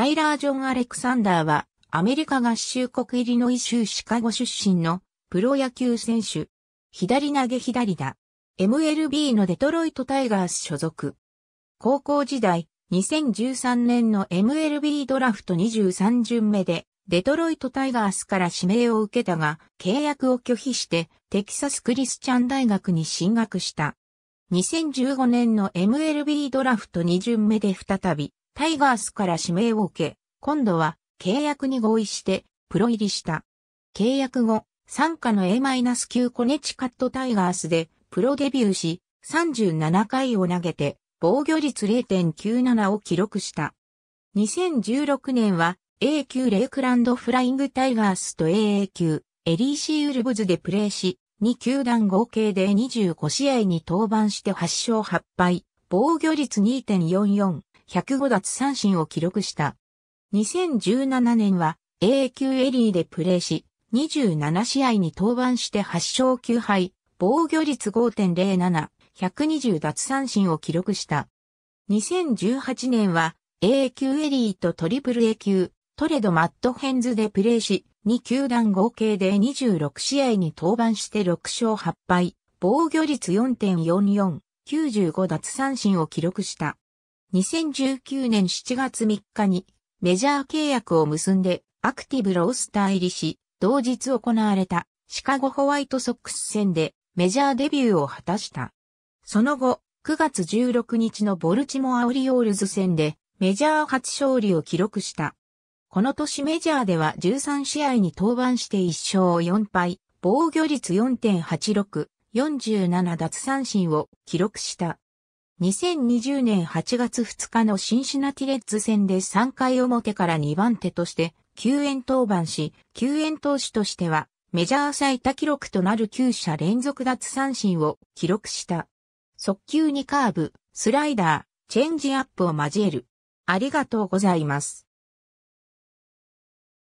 タイラー・ジョン・アレクサンダーは、アメリカ合衆国イリノイ州シカゴ出身のプロ野球選手。左投げ左だ。MLB のデトロイトタイガース所属。高校時代、2013年の MLB ドラフト23巡目で、デトロイトタイガースから指名を受けたが、契約を拒否して、テキサスクリスチャン大学に進学した。2015年の MLB ドラフト2巡目で再び、タイガースから指名を受け、今度は契約に合意してプロ入りした。契約後、参加の A-9 コネチカットタイガースでプロデビューし、37回を投げて防御率0.97を記録した。2016年は A 級レイクランドフライングタイガースと AA 級エリーシーウルブズでプレーし、2球団合計で25試合に登板して8勝8敗、防御率2.44、105奪三振を記録した。2017年は AA 級エリーでプレーし、27試合に登板して8勝9敗、防御率5.07、120奪三振を記録した。2018年は AA 級エリーとトリプル A 級、トレドマットヘンズでプレーし、2球団合計で26試合に登板して6勝8敗、防御率4.44、95奪三振を記録した。2019年7月3日にメジャー契約を結んでアクティブロースター入りし、同日行われたシカゴホワイトソックス戦でメジャーデビューを果たした。その後、9月16日のボルチモアオリオールズ戦でメジャー初勝利を記録した。この年メジャーでは13試合に登板して1勝4敗、防御率4.86、47奪三振を記録した。2020年8月2日のシンシナティレッズ戦で3回表から2番手として救援登板し、救援投手としてはメジャー最多記録となる9者連続奪三振を記録した。速球にカーブ、スライダー、チェンジアップを交える。ありがとうございます。